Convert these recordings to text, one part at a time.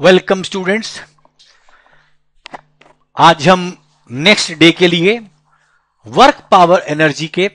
welcome students आज हम next day के लिए वर्क पावर एनर्जी के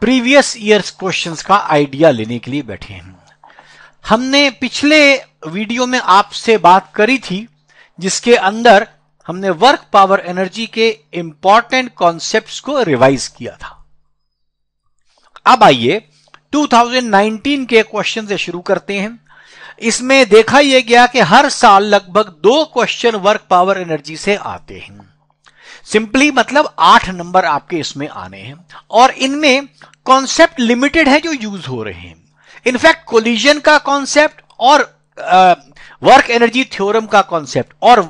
प्रीवियस ईयर्स क्वेश्चंस का आइडिया लेने के लिए बैठे हैं हमने पिछले वीडियो में आपसे बात करी थी जिसके अंदर हमने वर्क पावर एनर्जी के इंपॉर्टेंट कॉन्सेप्ट्स को रिवाइज किया था अब आइए 2019 के क्वेश्चन से शुरू करते हैं इसमें देखा यह गया कि हर साल लगभग दो क्वेश्चन वर्क पावर एनर्जी से आते हैं सिंपली मतलब आठ नंबर आपके इसमें आने हैं और इनमें कॉन्सेप्ट लिमिटेड है जो यूज हो रहे हैं इनफैक्ट कोलिजन का कॉन्सेप्ट और वर्क एनर्जी थ्योरम का कॉन्सेप्ट और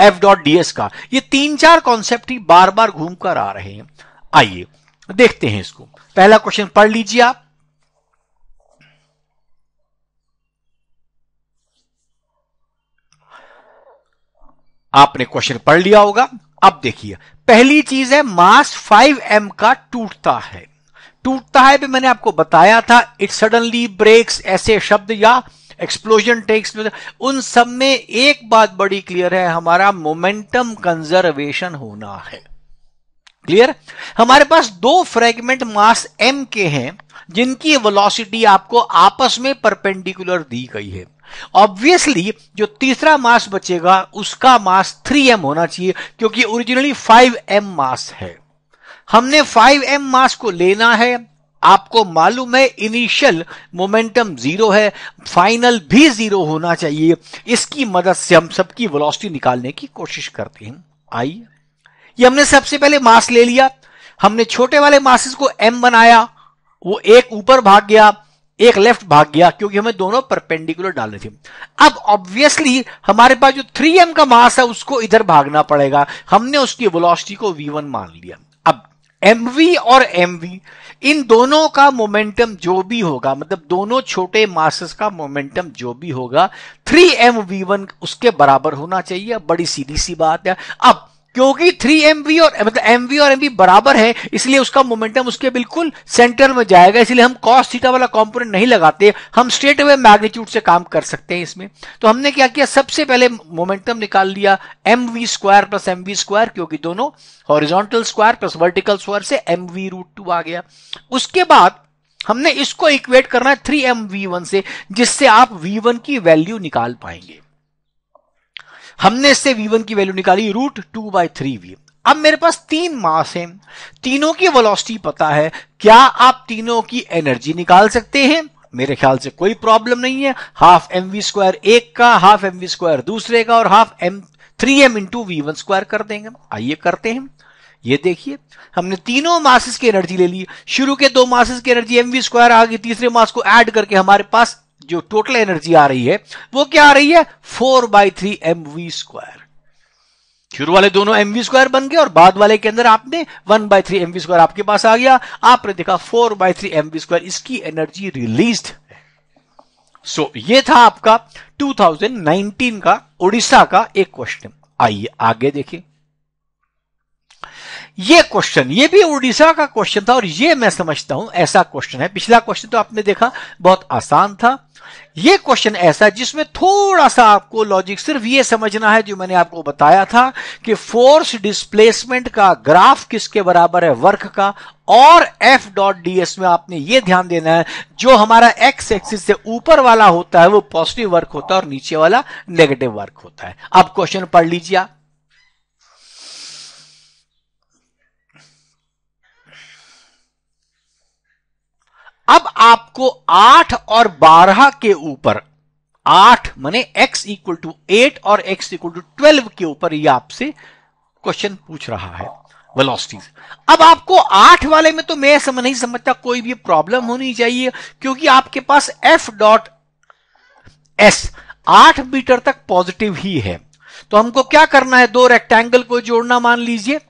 एफ डॉट डीएस का ये तीन चार कॉन्सेप्ट ही बार बार घूम कर आ रहे हैं आइए देखते हैं इसको पहला क्वेश्चन पढ़ लीजिए आप आपने क्वेश्चन पढ़ लिया होगा अब देखिए पहली चीज है मास 5m का टूटता है टूटता है भी मैंने आपको बताया था इट सडनली ब्रेक्स ऐसे शब्द या एक्सप्लोजन टेक्स उन सब में एक बात बड़ी क्लियर है हमारा मोमेंटम कंजर्वेशन होना है क्लियर हमारे पास दो फ्रेगमेंट मास एम के हैं जिनकी वेलोसिटी आपको आपस में परपेंडिकुलर दी गई है ऑब्वियसली जो तीसरा मास बचेगा उसका मास 3m होना चाहिए क्योंकि ओरिजिनली 5m मास है हमने 5m मास को लेना है आपको मालूम है इनिशियल मोमेंटम जीरो है फाइनल भी जीरो होना चाहिए इसकी मदद से हम सबकी वेलोसिटी निकालने की कोशिश करते हैं आइए ये हमने सबसे पहले मास ले लिया हमने छोटे वाले मासेस को एम बनाया वो एक ऊपर भाग गया एक लेफ्ट भाग गया क्योंकि हमें दोनों परपेंडिकुलर डालने थे अब ऑब्वियसली हमारे पास जो 3m का मास है उसको इधर भागना पड़ेगा हमने उसकी वेलोसिटी को v1 मान लिया अब mv और mv इन दोनों का मोमेंटम जो भी होगा मतलब दोनों छोटे मासेस का मोमेंटम जो भी होगा v1 उसके बराबर होना चाहिए बड़ी सीधी सी बात है अब क्योंकि थ्री एमवी और मतलब एमवी और एमवी बराबर है इसलिए उसका मोमेंटम उसके बिल्कुल सेंटर में जाएगा इसलिए हम कॉस थीटा वाला कॉम्पोनेंट नहीं लगाते हम स्ट्रेट अवे मैग्नीट्यूड से काम कर सकते हैं इसमें तो हमने क्या किया सबसे पहले मोमेंटम निकाल लिया m v square plus m v square क्योंकि दोनों horizontal square plus vertical square से एम वी रूट टू आ गया उसके बाद हमने इसको इक्वेट करना है थ्री एम वी वन से जिससे आप वी वन की वैल्यू निकाल पाएंगे हमने इससे v1 की वैल्यू निकाली root two by three v अब मेरे पास तीन मास हैं तीनों की वेलोसिटी पता है क्या आप तीनों की एनर्जी निकाल सकते हैं मेरे ख्याल से कोई प्रॉब्लम नहीं है हाफ एम वी स्क्वायर एक का हाफ एम वी स्क्वायर दूसरे का और half m three m into v one square कर देंगे आइए करते हैं ये देखिए हमने तीनों मासेस की एनर्जी ले ली शुरू के दो मासेस की एनर्जी एम वी स्क्वायर आ गई तीसरे मास को ऐड करके हमारे पास जो टोटल एनर्जी आ रही है वो क्या आ रही है four by three m v square शुरू वाले दोनों एम वी स्क्वायर बन गए और बाद वाले के अंदर आपने one by three m v square आपके पास आ गया आपने देखा four by three m v square इसकी एनर्जी रिलीज सो ये था आपका 2019 का उड़ीसा का एक क्वेश्चन आइए आगे देखिए ये क्वेश्चन ये भी उड़ीसा का क्वेश्चन था और ये मैं समझता हूं ऐसा क्वेश्चन है पिछला क्वेश्चन तो आपने देखा बहुत आसान था ये क्वेश्चन ऐसा जिसमें थोड़ा सा आपको लॉजिक सिर्फ ये समझना है जो मैंने आपको बताया था कि फोर्स डिस्प्लेसमेंट का ग्राफ किसके बराबर है वर्क का और एफ डॉट डी एस में आपने ये ध्यान देना है जो हमारा एक्स एक्सिस से ऊपर वाला होता है वो पॉजिटिव वर्क होता है और नीचे वाला नेगेटिव वर्क होता है अब क्वेश्चन पढ़ लीजिए अब आपको आठ और बारह के ऊपर आठ मने x इक्वल टू एट और x इक्वल टू ट्वेल्व के ऊपर ये आपसे क्वेश्चन पूछ रहा है वेलोसिटीज अब आपको आठ वाले में तो मैं समझ नहीं समझता कोई भी प्रॉब्लम होनी चाहिए क्योंकि आपके पास एफ डॉट एस आठ मीटर तक पॉजिटिव ही है तो हमको क्या करना है दो रेक्टेंगल को जोड़ना मान लीजिए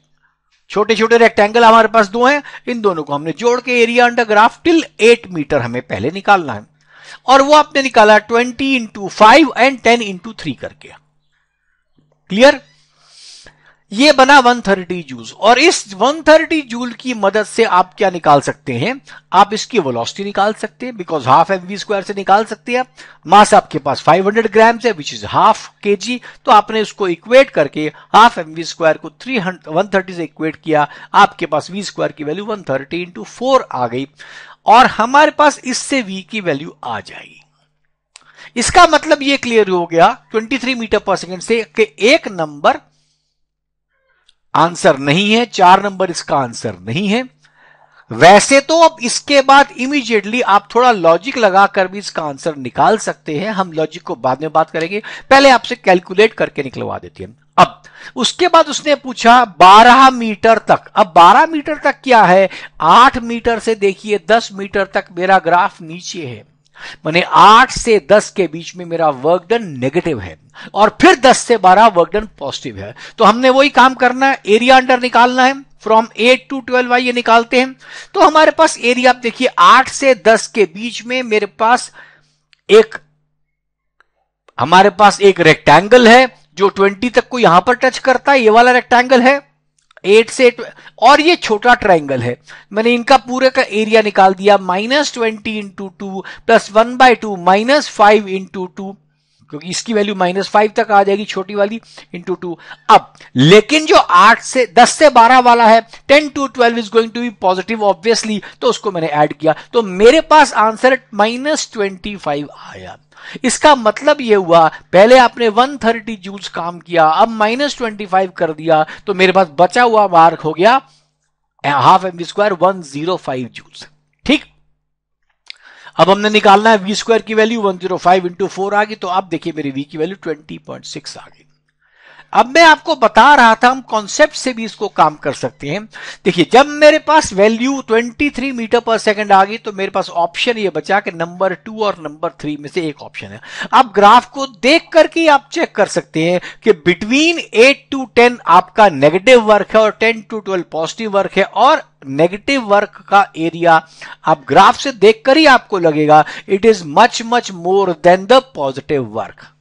छोटे छोटे रेक्टेंगल हमारे पास दो हैं इन दोनों को हमने जोड़ के area under graph till eight meter हमें पहले निकालना है और वो आपने निकाला twenty into five and ten into three करके क्लियर ये बना 130 जूल और इस 130 जूल की मदद से आप क्या निकाल सकते हैं आप इसकी वेलोसिटी निकाल सकते हैं because half m v square से निकाल सकते हैं मास आपके पास 500 ग्राम है विच इज हाफ के जी तो आपने इसको इक्वेट करके हाफ एम वी स्क्वायर को थ्री वन थर्टी से इक्वेट किया आपके पास वी स्क्वायर की value one thirty into four आ गई और हमारे पास इससे वी की वैल्यू आ जाएगी इसका मतलब यह क्लियर हो गया 23 मीटर पर सेकंड से कि एक नंबर आंसर नहीं है चार नंबर इसका आंसर नहीं है वैसे तो अब इसके बाद इमीडिएटली आप थोड़ा लॉजिक लगाकर भी इसका आंसर निकाल सकते हैं हम लॉजिक को बाद में बात करेंगे पहले आपसे कैलकुलेट करके निकलवा देती हैं अब उसके बाद उसने पूछा 12 मीटर तक अब 12 मीटर तक क्या है 8 मीटर से देखिए 10 मीटर तक मेरा ग्राफ नीचे है मैंने आठ से दस के बीच में मेरा वर्क डन नेगेटिव है और फिर दस से बारह वर्क डन पॉजिटिव है तो हमने वही काम करना है एरिया अंडर निकालना है फ्रॉम एट टू ट्वेल्व आई ये निकालते हैं तो हमारे पास एरिया आप देखिए आठ से दस के बीच में मेरे पास एक हमारे पास एक रेक्टेंगल है जो ट्वेंटी तक को यहां पर टच करता है ये वाला रेक्टेंगल है एट से और ये छोटा ट्राइंगल है मैंने इनका पूरे का एरिया निकाल दिया minus twenty into two plus one by two minus five into two क्योंकि इसकी वैल्यू माइनस फाइव तक आ जाएगी छोटी वाली इंटू टू अब लेकिन जो आठ से दस से बारह वाला है ten to twelve is going to be positive obviously तो उसको मैंने ऐड किया तो मेरे पास आंसर माइनस ट्वेंटी फाइव आया इसका मतलब यह हुआ पहले आपने 130 थर्टी जूल्स काम किया अब माइनस ट्वेंटी फाइव कर दिया तो मेरे पास बचा हुआ मार्क हो गया half m square one zero five joules ठीक अब हमने निकालना है वी स्क्वायर की value 105 zero five into four आ गई तो अब देखिए मेरी वी की वैल्यू 20.6 आ गई अब मैं आपको बता रहा था हम कॉन्सेप्ट से भी इसको काम कर सकते हैं देखिए जब मेरे पास वैल्यू 23 मीटर पर सेकंड आ गई तो मेरे पास ऑप्शन ये बचा कि नंबर टू और नंबर थ्री में से एक ऑप्शन है आप ग्राफ को देख करके आप चेक कर सकते हैं कि बिटवीन एट टू टेन आपका नेगेटिव वर्क है और ten to twelve positive work है और नेगेटिव वर्क का एरिया आप ग्राफ से देखकर ही आपको लगेगा it is much much more than the positive work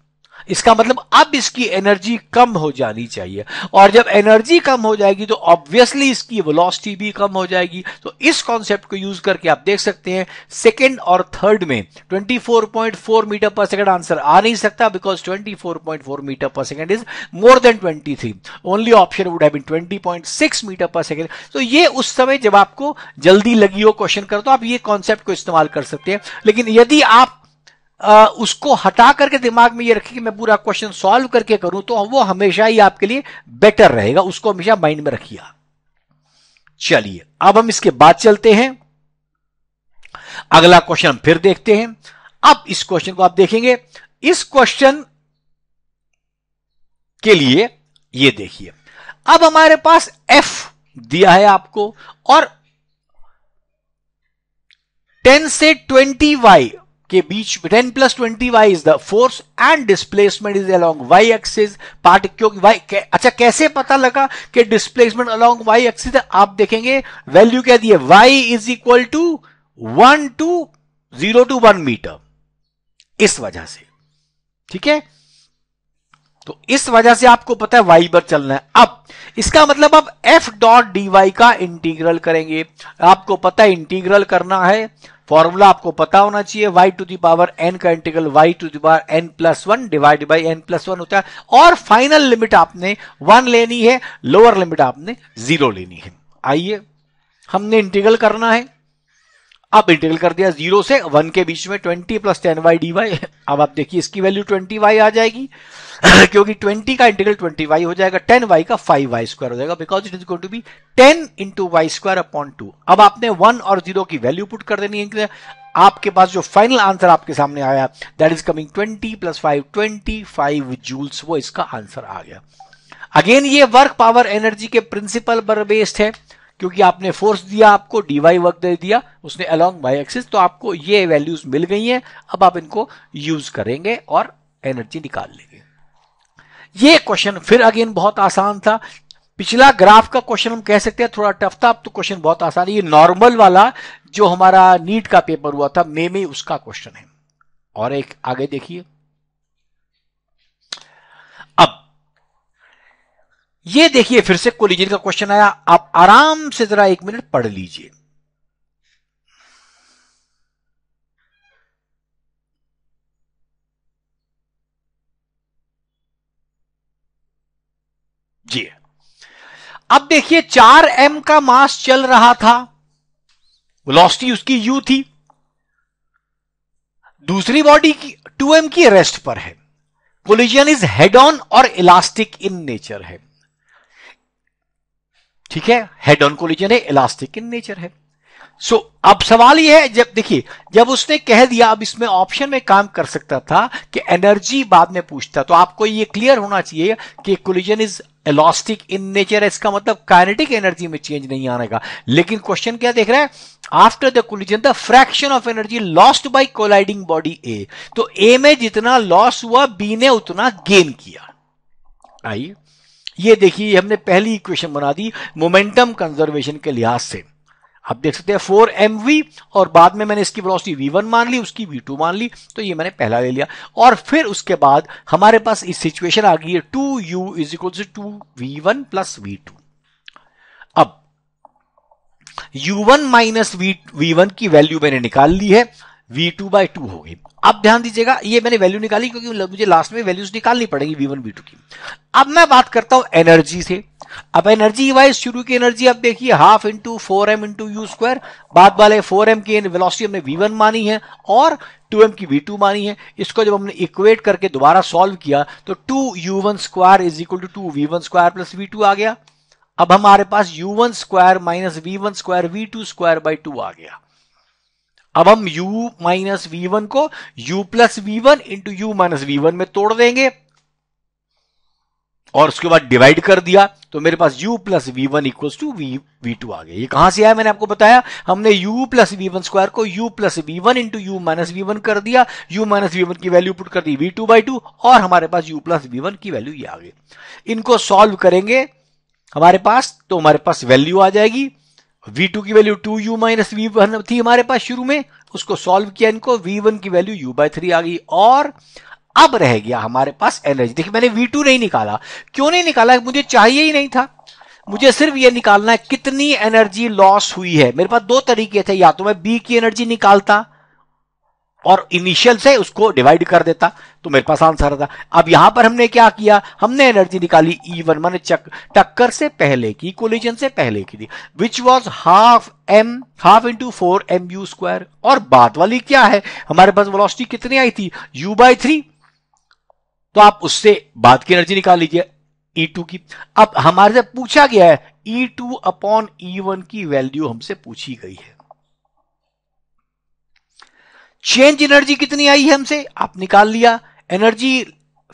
इसका मतलब अब इसकी एनर्जी कम हो जानी चाहिए और जब एनर्जी कम हो जाएगी तो ऑब्वियसली इसकी वेलोसिटी भी कम हो जाएगी तो इस कॉन्सेप्ट को यूज करके आप देख सकते हैं सेकेंड और थर्ड में 24.4 मीटर पर सेकेंड आंसर आ नहीं सकता बिकॉज 24.4 मीटर पर second is more than 23 only option would है मीटर पर सेकेंड तो ये उस समय जब आपको जल्दी लगी हो क्वेश्चन कर तो आप ये कॉन्सेप्ट को इस्तेमाल कर सकते हैं लेकिन यदि आप आ, उसको हटा करके दिमाग में ये रखें कि मैं पूरा क्वेश्चन सॉल्व करके करूं तो वो हमेशा ही आपके लिए बेटर रहेगा उसको हमेशा माइंड में रखिए चलिए अब हम इसके बाद चलते हैं अगला क्वेश्चन हम फिर देखते हैं अब इस क्वेश्चन को आप देखेंगे इस क्वेश्चन के लिए ये देखिए अब हमारे पास एफ दिया है आपको और 10 से 20 वाई के बीच ten plus twenty y is the force and displacement is along y axis part क्योंकि वाई अच्छा कैसे पता लगा कि डिस्प्लेसमेंट अलोंग वाई एक्सिस आप देखेंगे वैल्यू क्या दी है y is equal to one to zero to one meter इस वजह से ठीक है तो इस वजह से आपको पता है वाई पर चलना है अब इसका मतलब अब एफ डॉट डी वाई का इंटीग्रल करेंगे आपको पता है इंटीग्रल करना है फॉर्मूला आपको पता होना चाहिए y to the power n का integral y to the power n plus one divide by n plus one होता है और फाइनल लिमिट आपने वन लेनी है लोअर लिमिट आपने जीरो लेनी है आइए हमने इंटीग्रल करना है अब इंटीग्रल कर दिया जीरो से वन के बीच में twenty plus ten y d y अब आप देखिए इसकी वैल्यू ट्वेंटी वाई आ जाएगी क्योंकि ट्वेंटी का इंटीग्रल ट्वेंटी वाई हो जाएगा टेन वाई का फाइव वाई स्क्वायर हो जाएगा because it is going to be ten into y square upon two अब आपने वन और जीरो की वैल्यू पुट कर देनी है आपके पास जो फाइनल आंसर आपके सामने आया that is coming twenty plus five twenty five joules वो इसका आंसर आ गया अगेन ये वर्क पावर एनर्जी के प्रिंसिपल पर बेस्ड है क्योंकि आपने फोर्स दिया आपको डी वाई वर्क दे दिया उसने अलॉन्ग वाई एक्सिस तो आपको ये वैल्यूज मिल गई हैं अब आप इनको यूज करेंगे और एनर्जी निकाल लेंगे ये क्वेश्चन फिर अगेन बहुत आसान था पिछला ग्राफ का क्वेश्चन हम कह सकते हैं थोड़ा टफ था अब तो क्वेश्चन बहुत आसान है ये नॉर्मल वाला जो हमारा नीट का पेपर हुआ था मे में उसका क्वेश्चन है और एक आगे देखिए ये देखिए फिर से कोलिजन का क्वेश्चन आया आप आराम से जरा एक मिनट पढ़ लीजिए जी अब देखिए चार एम का मास चल रहा था वेलोसिटी उसकी यू थी दूसरी बॉडी की टू एम की रेस्ट पर है कोलिजन इज हेड ऑन और इलास्टिक इन नेचर है ठीक है हेड ऑन कोलिजन है इलास्टिक इन नेचर है सो so, अब सवाल यह है जब देखिए जब उसने कह दिया अब इसमें ऑप्शन में काम कर सकता था कि एनर्जी बाद में पूछता तो आपको ये क्लियर होना चाहिए कि collision is elastic in nature है इसका मतलब काइनेटिक एनर्जी में चेंज नहीं आने का लेकिन क्वेश्चन क्या देख रहा है after the collision the fraction of energy lost by colliding body A तो ए में जितना लॉस हुआ बी ने उतना गेन किया आइए ये देखिए हमने पहली इक्वेशन बना दी मोमेंटम कंजर्वेशन के लिहाज से आप देख सकते हैं फोर एम वी और बाद में मैंने इसकी वेलोसिटी वी वन मान ली उसकी वी टू मान ली तो ये मैंने पहला ले लिया और फिर उसके बाद हमारे पास इस सिचुएशन आ गई है two u is equal to two v one plus v two अब u1 one minus v one की वैल्यू मैंने निकाल ली है v2 टू बाई टू होगी अब ध्यान दीजिएगा ये मैंने वैल्यू निकाली क्योंकि मुझे लास्ट में वैल्यूज निकालनी पड़ेगी v1 v2 की अब मैं बात करता हूं एनर्जी से अब एनर्जी वाइज शुरू की एनर्जी अब देखिए half into four m into u square बाद वाले फोर एम की वेलोसिटी हमने वी वन मानी है और टू एम की वी टू मानी है इसको जब हमने इक्वेट करके दोबारा सॉल्व किया तो two u one square is equal to two v one square plus v two आ गया अब हमारे पास u one square minus v one square v two square by two आ गया अब हम u माइनस वी वन को u plus v one into u minus v one में तोड़ देंगे और उसके बाद डिवाइड कर दिया तो मेरे पास u plus v one equal to v v two आ गया ये कहां से आया मैंने आपको बताया हमने u plus v one square को u plus v one into u minus v one कर दिया u माइनस वी वन की वैल्यू पुट कर दी वी टू बाई टू और हमारे पास u प्लस वी वन की वैल्यू ये आ गई इनको सॉल्व करेंगे हमारे पास तो हमारे पास वैल्यू आ जाएगी v2 की value 2u you minus we थी हमारे पास शुरू में उसको सॉल्व किया इनको v1 की वैल्यू u बाय थ्री आ गई और अब रह गया हमारे पास एनर्जी देखिए मैंने v2 नहीं निकाला क्यों नहीं निकाला मुझे चाहिए ही नहीं था मुझे सिर्फ ये निकालना है कितनी एनर्जी लॉस हुई है मेरे पास दो तरीके थे या तो मैं बी की एनर्जी निकालता और इनिशियल से उसको डिवाइड कर देता तो मेरे पास आंसर आता अब यहां पर हमने क्या किया हमने एनर्जी निकाली ई वन मान टक्कर से पहले की कोलिजन से पहले की थी which was half m half into four m u square और बात वाली क्या है हमारे पास वेलोसिटी कितनी आई थी यू बाई थ्री तो आप उससे बाद की एनर्जी निकाल लीजिए E2 टू की अब हमारे से पूछा गया है E two upon E one की वैल्यू हमसे पूछी गई है चेंज एनर्जी कितनी आई है हमसे आप निकाल लिया energy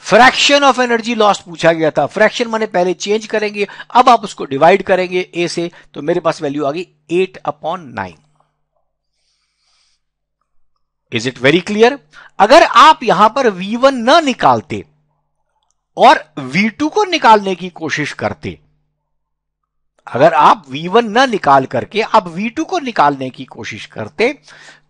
fraction of energy loss पूछा गया था फ्रैक्शन मैंने पहले चेंज करेंगे अब आप उसको डिवाइड करेंगे ए से तो मेरे पास वैल्यू आ गई eight upon nine is it very clear अगर आप यहां पर v1 न निकालते और v2 को निकालने की कोशिश करते अगर आप v1 न निकाल करके आप v2 को निकालने की कोशिश करते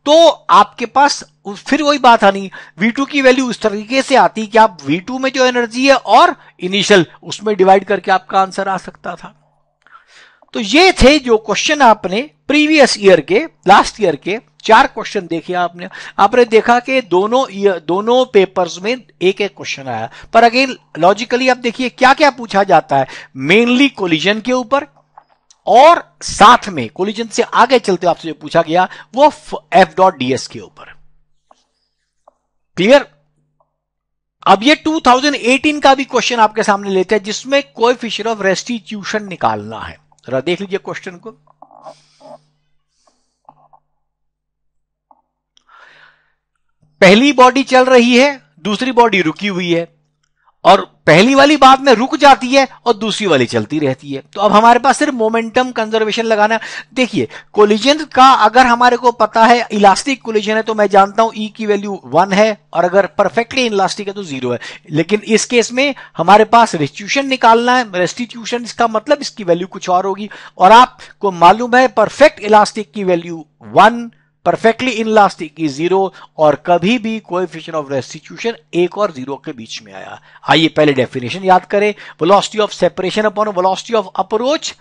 तो आपके पास फिर वही बात आनी V2 की वैल्यू इस तरीके से आती कि आप V2 में जो एनर्जी है और इनिशियल उसमें डिवाइड करके आपका आंसर आ सकता था तो ये थे जो क्वेश्चन आपने प्रीवियस ईयर के लास्ट ईयर के चार क्वेश्चन देखे आपने आपने देखा कि दोनों ईयर दोनों पेपर्स में एक एक क्वेश्चन आया पर अगेन लॉजिकली आप देखिए क्या क्या पूछा जाता है मेनली कोलिजन के ऊपर और साथ में कोलिजन से आगे चलते आपसे जो पूछा गया वो एफ डॉट डीएस के ऊपर क्लियर अब ये 2018 का भी क्वेश्चन आपके सामने लेते हैं जिसमें कोई फिशर ऑफ रेस्टिट्यूशन निकालना है जरा देख लीजिए क्वेश्चन को पहली बॉडी चल रही है दूसरी बॉडी रुकी हुई है और पहली वाली बात में रुक जाती है और दूसरी वाली चलती रहती है तो अब हमारे पास सिर्फ मोमेंटम कंजर्वेशन लगाना देखिए कोलिजन का अगर हमारे को पता है इलास्टिक कोलिजन है तो मैं जानता हूं ई e की वैल्यू वन है और अगर परफेक्टली इलास्टिक है तो जीरो है लेकिन इस केस में हमारे पास रेस्टिट्यूशन निकालना है रेस्टिट्यूशन इसका मतलब इसकी वैल्यू कुछ और होगी और आपको मालूम है परफेक्ट इलास्टिक की वैल्यू वन परफेक्टली इनलास्टिक लास्टिक जीरो और कभी भी कोएफिशिएंट ऑफ रेस्टिट्यूशन एक और जीरो के बीच में आया आइए पहले डेफिनेशन याद करें velocity of separation upon velocity of approach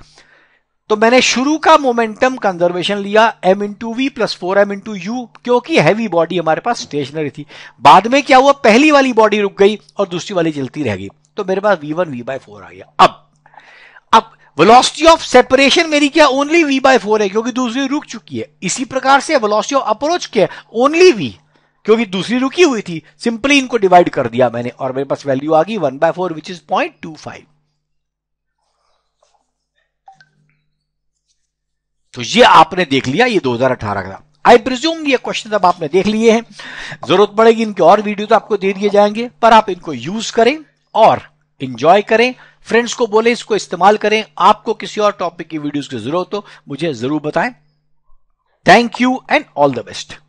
तो मैंने शुरू का मोमेंटम कंजर्वेशन लिया m into v plus four m into u क्योंकि हैवी बॉडी हमारे पास स्टेशनरी थी बाद में क्या हुआ पहली वाली बॉडी रुक गई और दूसरी वाली चलती रह गई तो मेरे पास v one v by four आ गया अब वेलोसिटी ऑफ सेपरेशन मेरी क्या ओनली वी बाय फोर है क्योंकि दूसरी रुक चुकी है इसी प्रकार से वेलोसिटी ऑफ अप्रोच क्या है ओनली वी क्योंकि दूसरी रुकी हुई थी सिंपली इनको डिवाइड कर दिया मैंने और मेरे पास वैल्यू आ गई one by four which is point two five तो ये आपने देख लिया ये 2018 का आई प्रिज्यूम ये क्वेश्चन अब आपने देख लिए हैं जरूरत पड़ेगी इनके और वीडियो तो आपको दे दिए जाएंगे पर आप इनको यूज करें और इंजॉय करें फ्रेंड्स को बोले इसको इस्तेमाल करें आपको किसी और टॉपिक की वीडियोस की जरूरत हो मुझे जरूर बताएं thank you and all the best